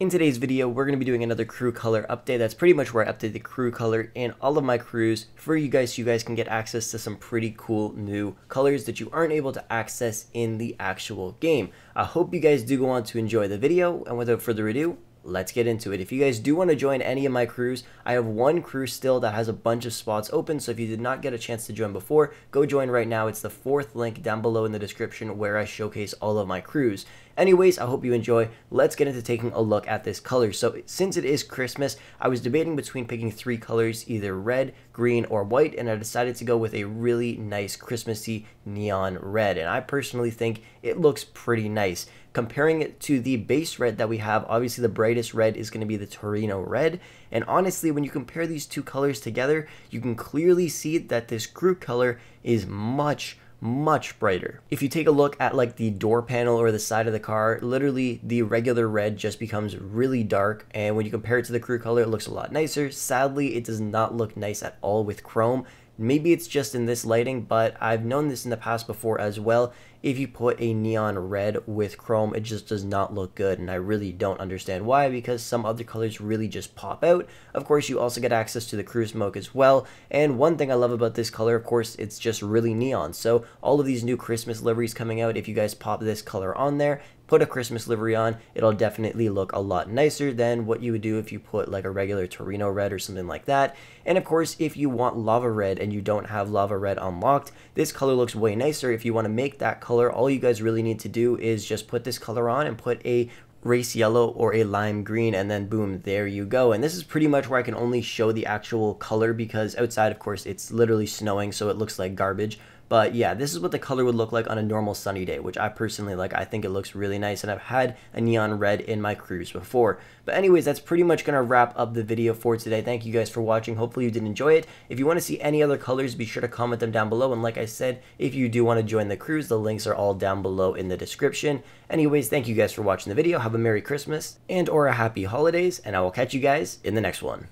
In today's video, we're going to be doing another crew color update. That's pretty much where I update the crew color in all of my crews for you guys so you guys can get access to some pretty cool new colors that you aren't able to access in the actual game. I hope you guys do go on to enjoy the video, and without further ado, let's get into it. If you guys do want to join any of my crews, I have one crew still that has a bunch of spots open, so if you did not get a chance to join before, go join right now. It's the fourth link down below in the description where I showcase all of my crews. Anyways, I hope you enjoy. Let's get into taking a look at this color. So since it is Christmas, I was debating between picking three colors, either red, green, or white, and I decided to go with a really nice Christmassy neon red. And I personally think it looks pretty nice. Comparing it to the base red that we have, obviously the brightest red is going to be the Torino red. And honestly, when you compare these two colors together, you can clearly see that this group color is much much brighter. If you take a look at like the door panel or the side of the car, literally the regular red just becomes really dark. And when you compare it to the crew color, it looks a lot nicer. Sadly, it does not look nice at all with chrome. Maybe it's just in this lighting, but I've known this in the past before as well. If you put a neon red with chrome, it just does not look good, and I really don't understand why, because some other colors really just pop out. Of course, you also get access to the crew smoke as well, and one thing I love about this color, of course, it's just really neon. So all of these new Christmas liveries coming out, if you guys pop this color on there, put a Christmas livery on, it'll definitely look a lot nicer than what you would do if you put like a regular Torino red or something like that. And of course, if you want lava red and you don't have lava red unlocked, this color looks way nicer. If you want to make that color, all you guys really need to do is just put this color on and put a race yellow or a lime green and then boom there you go and this is pretty much where i can only show the actual color because outside of course it's literally snowing so it looks like garbage but yeah, this is what the color would look like on a normal sunny day, which I personally like. I think it looks really nice and I've had a neon red in my cruise before. But anyways, that's pretty much going to wrap up the video for today. Thank you guys for watching. Hopefully you did enjoy it. If you want to see any other colors, be sure to comment them down below. And like I said, if you do want to join the cruise, the links are all down below in the description. Anyways, thank you guys for watching the video. Have a Merry Christmas and or a Happy Holidays, and I will catch you guys in the next one.